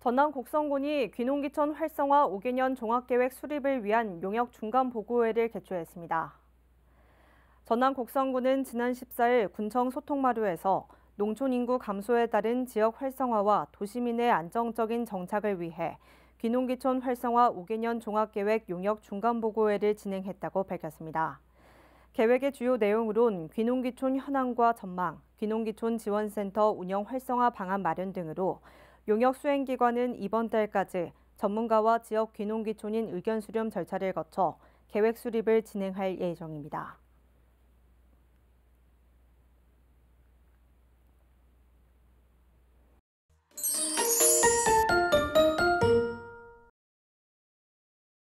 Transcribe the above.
전남 곡성군이 귀농기촌 활성화 5개년 종합계획 수립을 위한 용역 중간 보고회를 개최했습니다. 전남 곡성군은 지난 14일 군청 소통마루에서 농촌 인구 감소에 따른 지역 활성화와 도시민의 안정적인 정착을 위해 귀농기촌 활성화 5개년 종합계획 용역 중간 보고회를 진행했다고 밝혔습니다. 계획의 주요 내용으론 귀농귀촌 현황과 전망, 귀농귀촌 지원센터 운영 활성화 방안 마련 등으로 용역 수행기관은 이번 달까지 전문가와 지역 귀농귀촌인 의견 수렴 절차를 거쳐 계획 수립을 진행할 예정입니다.